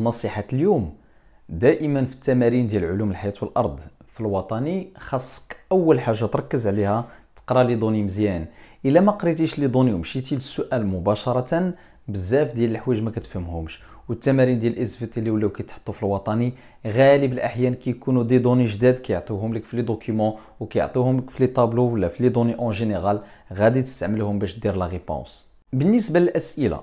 نصيحة اليوم دائما في التمارين ديال علوم الحياة والأرض في الوطني خاصك أول حاجة تركز عليها تقرا لي دوني مزيان الا ما قريتيش لي دوني ومشيتي للسؤال مباشرة بزاف ديال الحوايج ما كتفهمهمش والتمارين ديال الاس في تي اللي ولاو كيتحطوا في الوطني غالب الاحيان كيكونوا دي دوني جداد كيعطوهم لك في لي دوكيومون وكيعطوهم لك في لي طابلو ولا في لي دوني اون جينيرال غادي تستعملهم باش دير لا ريبونس بالنسبه للاسئله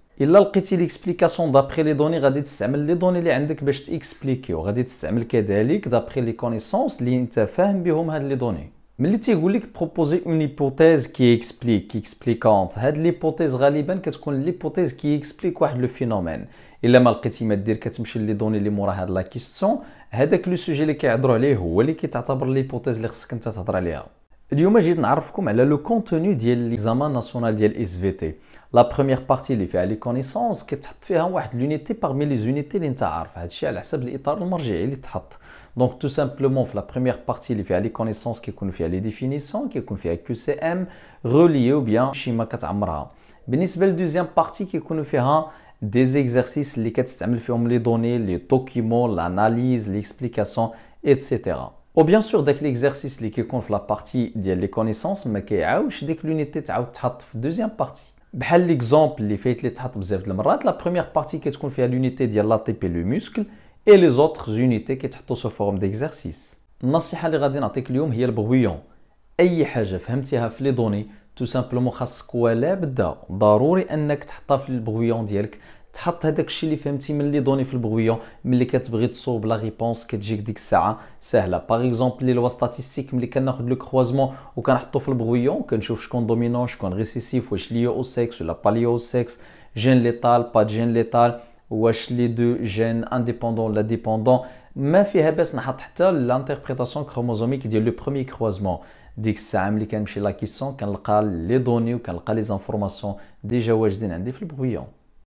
الا لقيتي ليكسبليكاسيون دابخي لي دوني غادي تستعمل لي دوني اللي عندك باش تيكسبليكي غادي تستعمل كذلك دابخي لي كونيسونس اللي انت فاهم بهم هاد لي دوني ملي تيقول لك بروبوزي اون هيبوتيز كي اكسبليك اكسبليكونت هاد ليبوتيز غالبا كتكون ليبوتيز كي اكسبليك واحد لو فينومين الا ما لقيتي ما دير كتمشي لي دوني اللي مورا هاد لا كيسيون هذاك لو سوجي اللي كيهضروا عليه هو اللي كيتعتبر ليبوتيز اللي خصك انت تهضر عليها اليوم جيت نعرفكم على لو كونتوني ديال ليزامان ناسيونال ديال اس في تي la première partie les فيها لي connaissances كتحط فيها واحد l'unité parmi les unités اللي نتا Donc tout simplement, la première partie, il y a les connaissances qui confient les définitions, qui que les QCM, relié au bien schéma que la deuxième partie qui est des exercices, les les données, les documents, l'analyse, l'explication, etc. Ou bien sûr, dès que l'exercice qui est la partie, des les connaissances, mais qui l'unité, la deuxième partie. بحال ليكزومبل اللي فايت لي تحط بزاف د المرات لا بروميير بارتي كتكون فيها لونيتي ديال لا تي بي لو موسكل اي لي زوتر زونيتي كيتحطو سو فورم ديكزارسيس النصيحه اللي غادي نعطيك اليوم هي البغويون اي حاجه فهمتيها في لي دوني تو سامبلومون خاصك ولا بدا ضروري انك تحطها في البغويون ديالك تحط هذاك الشيء اللي فهمتي من لي دوني في البغويون ملي كتبغي تصوب لا ريبونس كتجيك ديك الساعه سهله باغ اكزومبل لي لوا ستاتيستيك ملي كناخذ لو كروازمون وكنحطو في البغويون كنشوف شكون دومينون شكون ريسيسيف واش ليو او سيكس ولا باليو او سيكس جين ليتال با جين ليتال واش لي دو جين انديبوندون ولا ديبوندون ما فيها باس نحط حتى لانتربريتاسيون كروموزوميك ديال لو بروميي كروازمون ديك الساعه ملي كنمشي لا لاكيسون كنلقى لي دوني وكنلقى لي زانفورماسيون ديجا واجدين عندي في البغويون